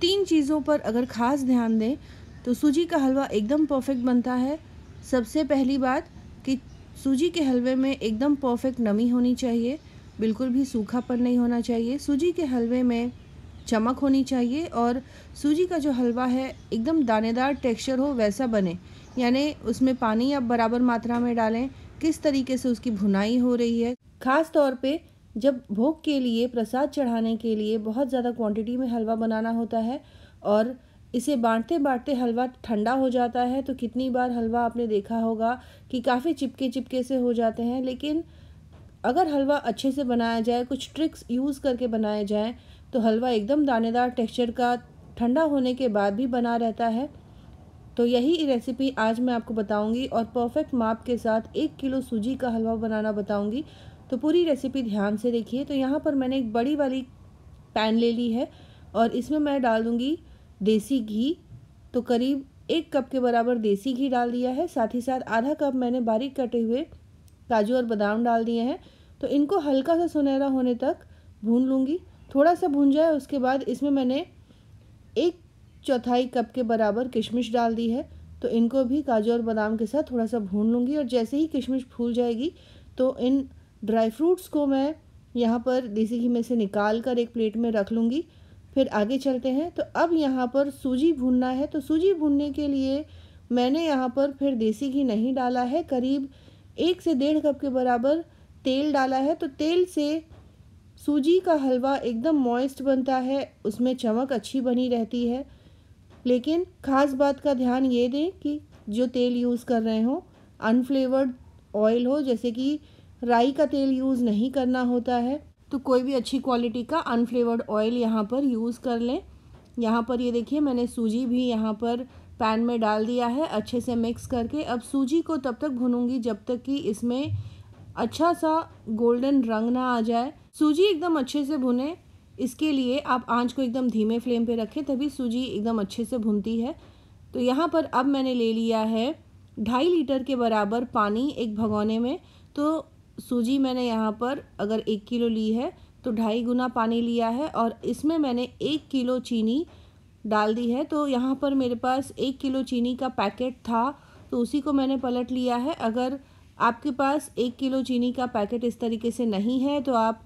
तीन चीज़ों पर अगर ख़ास ध्यान दें तो सूजी का हलवा एकदम परफेक्ट बनता है सबसे पहली बात कि सूजी के हलवे में एकदम परफेक्ट नमी होनी चाहिए बिल्कुल भी सूखापन नहीं होना चाहिए सूजी के हलवे में चमक होनी चाहिए और सूजी का जो हलवा है एकदम दानेदार टेक्सचर हो वैसा बने यानी उसमें पानी आप बराबर मात्रा में डालें किस तरीके से उसकी भुनाई हो रही है ख़ास तौर पे जब भोग के लिए प्रसाद चढ़ाने के लिए बहुत ज़्यादा क्वांटिटी में हलवा बनाना होता है और इसे बांटते बांटते हलवा ठंडा हो जाता है तो कितनी बार हलवा आपने देखा होगा कि काफ़ी चिपके चिपके से हो जाते हैं लेकिन अगर हलवा अच्छे से बनाया जाए कुछ ट्रिक्स यूज़ करके बनाए जाए तो हलवा एकदम दानेदार टेक्सचर का ठंडा होने के बाद भी बना रहता है तो यही रेसिपी आज मैं आपको बताऊंगी और परफेक्ट माप के साथ एक किलो सूजी का हलवा बनाना बताऊंगी तो पूरी रेसिपी ध्यान से देखिए तो यहाँ पर मैंने एक बड़ी वाली पैन ले ली है और इसमें मैं डाल दूँगी देसी घी तो करीब एक कप के बराबर देसी घी डाल दिया है साथ ही साथ आधा कप मैंने बारीक कटे हुए काजू और बादाम डाल दिए हैं तो इनको हल्का सा सुनहरा होने तक भून लूँगी थोड़ा सा भून जाए उसके बाद इसमें मैंने एक चौथाई कप के बराबर किशमिश डाल दी है तो इनको भी काजू और बादाम के साथ थोड़ा सा भून लूँगी और जैसे ही किशमिश फूल जाएगी तो इन ड्राई फ्रूट्स को मैं यहाँ पर देसी घी में से निकाल कर एक प्लेट में रख लूँगी फिर आगे चलते हैं तो अब यहाँ पर सूजी भूनना है तो सूजी भूनने के लिए मैंने यहाँ पर फिर देसी घी नहीं डाला है करीब एक से डेढ़ कप के बराबर तेल डाला है तो तेल से सूजी का हलवा एकदम मॉइस्ट बनता है उसमें चमक अच्छी बनी रहती है लेकिन ख़ास बात का ध्यान ये दें कि जो तेल यूज़ कर रहे हों अनफ्लेवर्ड ऑयल हो जैसे कि राई का तेल यूज़ नहीं करना होता है तो कोई भी अच्छी क्वालिटी का अनफ्लेवर्ड ऑयल यहाँ पर यूज़ कर लें यहाँ पर ये यह देखिए मैंने सूजी भी यहाँ पर पैन में डाल दिया है अच्छे से मिक्स करके अब सूजी को तब तक भूनूंगी जब तक कि इसमें अच्छा सा गोल्डन रंग ना आ जाए सूजी एकदम अच्छे से भुने इसके लिए आप आंच को एकदम धीमे फ्लेम पे रखें तभी सूजी एकदम अच्छे से भुनती है तो यहाँ पर अब मैंने ले लिया है ढाई लीटर के बराबर पानी एक भगोने में तो सूजी मैंने यहाँ पर अगर एक किलो ली है तो ढाई गुना पानी लिया है और इसमें मैंने एक किलो चीनी डाल दी है तो यहाँ पर मेरे पास एक किलो चीनी का पैकेट था तो उसी को मैंने पलट लिया है अगर आपके पास एक किलो चीनी का पैकेट इस तरीके से नहीं है तो आप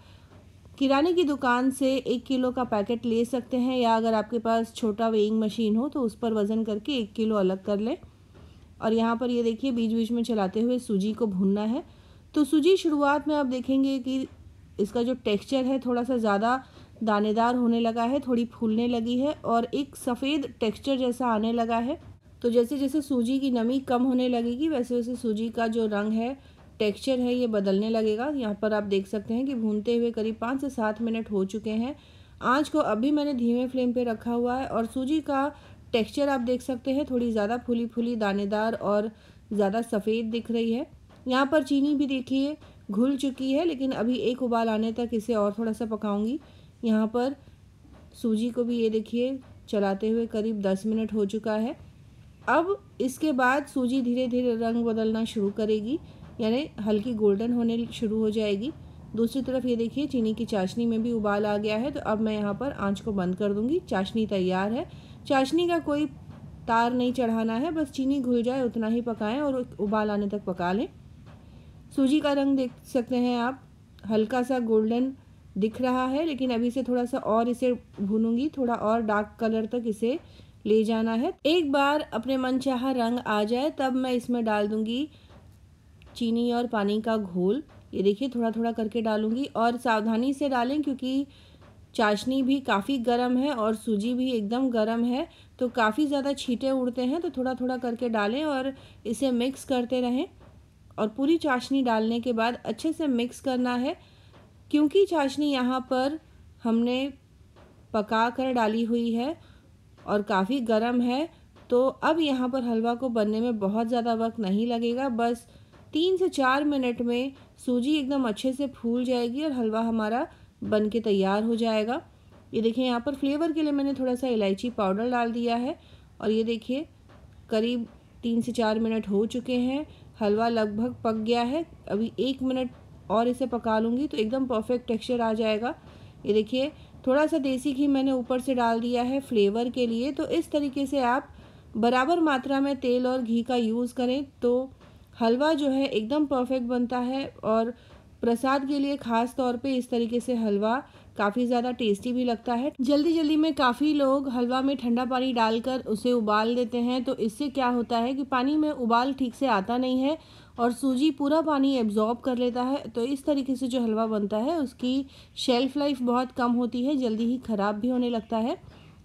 किराने की दुकान से एक किलो का पैकेट ले सकते हैं या अगर आपके पास छोटा वेइंग मशीन हो तो उस पर वज़न करके एक किलो अलग कर लें और यहाँ पर ये देखिए बीच बीच में चलाते हुए सूजी को भूनना है तो सूजी शुरुआत में आप देखेंगे कि इसका जो टेक्सचर है थोड़ा सा ज़्यादा दानेदार होने लगा है थोड़ी फूलने लगी है और एक सफ़ेद टेक्सचर जैसा आने लगा है तो जैसे जैसे सूजी की नमी कम होने लगेगी वैसे वैसे सूजी का जो रंग है टेक्सचर है ये बदलने लगेगा यहाँ पर आप देख सकते हैं कि भूनते हुए करीब पाँच से सात मिनट हो चुके हैं आँच को अभी मैंने धीमे फ्लेम पे रखा हुआ है और सूजी का टेक्सचर आप देख सकते हैं थोड़ी ज़्यादा फूली फूली दानेदार और ज़्यादा सफ़ेद दिख रही है यहाँ पर चीनी भी देखिए घुल चुकी है लेकिन अभी एक उबाल आने तक इसे और थोड़ा सा पकाऊंगी यहाँ पर सूजी को भी ये देखिए चलाते हुए करीब दस मिनट हो चुका है अब इसके बाद सूजी धीरे धीरे रंग बदलना शुरू करेगी यानी हल्की गोल्डन होने शुरू हो जाएगी दूसरी तरफ ये देखिए चीनी की चाशनी में भी उबाल आ गया है तो अब मैं यहाँ पर आंच को बंद कर दूँगी चाशनी तैयार है चाशनी का कोई तार नहीं चढ़ाना है बस चीनी घुल जाए उतना ही पकाएं और उबाल आने तक पका लें सूजी का रंग देख सकते हैं आप हल्का सा गोल्डन दिख रहा है लेकिन अभी से थोड़ा सा और इसे भूनूंगी थोड़ा और डार्क कलर तक इसे ले जाना है एक बार अपने मनचाहा रंग आ जाए तब मैं इसमें डाल दूंगी चीनी और पानी का घोल ये देखिए थोड़ा थोड़ा करके डालूंगी और सावधानी से डालें क्योंकि चाशनी भी काफ़ी गर्म है और सूजी भी एकदम गर्म है तो काफ़ी ज़्यादा छीटे उड़ते हैं तो थोड़ा थोड़ा करके डालें और इसे मिक्स करते रहें और पूरी चाशनी डालने के बाद अच्छे से मिक्स करना है क्योंकि चाशनी यहाँ पर हमने पका कर डाली हुई है और काफ़ी गर्म है तो अब यहाँ पर हलवा को बनने में बहुत ज़्यादा वक्त नहीं लगेगा बस तीन से चार मिनट में सूजी एकदम अच्छे से फूल जाएगी और हलवा हमारा बन के तैयार हो जाएगा ये देखिए यहाँ पर फ्लेवर के लिए मैंने थोड़ा सा इलायची पाउडर डाल दिया है और ये देखिए करीब तीन से चार मिनट हो चुके हैं हलवा लगभग पक गया है अभी एक मिनट और इसे पका लूँगी तो एकदम परफेक्ट टेक्सचर आ जाएगा ये देखिए थोड़ा सा देसी घी मैंने ऊपर से डाल दिया है फ्लेवर के लिए तो इस तरीके से आप बराबर मात्रा में तेल और घी का यूज़ करें तो हलवा जो है एकदम परफेक्ट बनता है और प्रसाद के लिए खास तौर पे इस तरीके से हलवा काफ़ी ज़्यादा टेस्टी भी लगता है जल्दी जल्दी में काफ़ी लोग हलवा में ठंडा पानी डालकर उसे उबाल देते हैं तो इससे क्या होता है कि पानी में उबाल ठीक से आता नहीं है और सूजी पूरा पानी एब्जॉर्ब कर लेता है तो इस तरीके से जो हलवा बनता है उसकी शेल्फ़ लाइफ बहुत कम होती है जल्दी ही ख़राब भी होने लगता है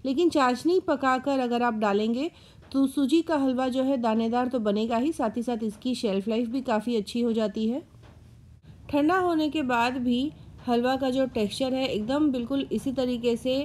लेकिन चाशनी पका अगर आप डालेंगे तो सूजी का हलवा जो है दानेदार तो बनेगा ही साथ ही साथ इसकी शेल्फ़ लाइफ भी काफ़ी अच्छी हो जाती है ठंडा होने के बाद भी हलवा का जो टेक्सचर है एकदम बिल्कुल इसी तरीके से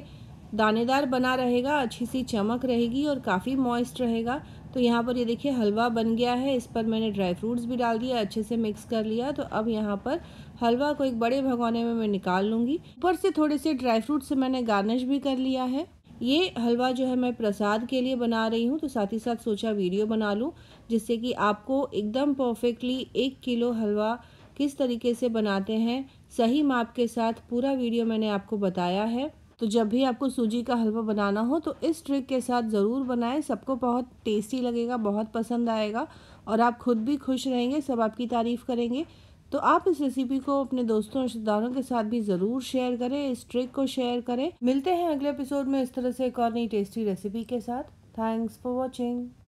दानेदार बना रहेगा अच्छी सी चमक रहेगी और काफ़ी मॉइस्ट रहेगा तो यहाँ पर ये देखिए हलवा बन गया है इस पर मैंने ड्राई फ्रूट्स भी डाल दिया अच्छे से मिक्स कर लिया तो अब यहाँ पर हलवा को एक बड़े भगोने में मैं निकाल लूँगी ऊपर से थोड़े से ड्राई फ्रूट से मैंने गार्निश भी कर लिया है ये हलवा जो है मैं प्रसाद के लिए बना रही हूँ तो साथ ही साथ सोचा वीडियो बना लूँ जिससे कि आपको एकदम परफेक्टली एक किलो हलवा किस तरीके से बनाते हैं सही माप के साथ पूरा वीडियो मैंने आपको बताया है तो जब भी आपको सूजी का हलवा बनाना हो तो इस ट्रिक के साथ ज़रूर बनाएं सबको बहुत टेस्टी लगेगा बहुत पसंद आएगा और आप खुद भी खुश रहेंगे सब आपकी तारीफ़ करेंगे तो आप इस रेसिपी को अपने दोस्तों रिश्तेदारों के साथ भी ज़रूर शेयर करें इस ट्रिक को शेयर करें मिलते हैं अगले एपिसोड में इस तरह से एक और नई टेस्टी रेसिपी के साथ थैंक्स फॉर वॉचिंग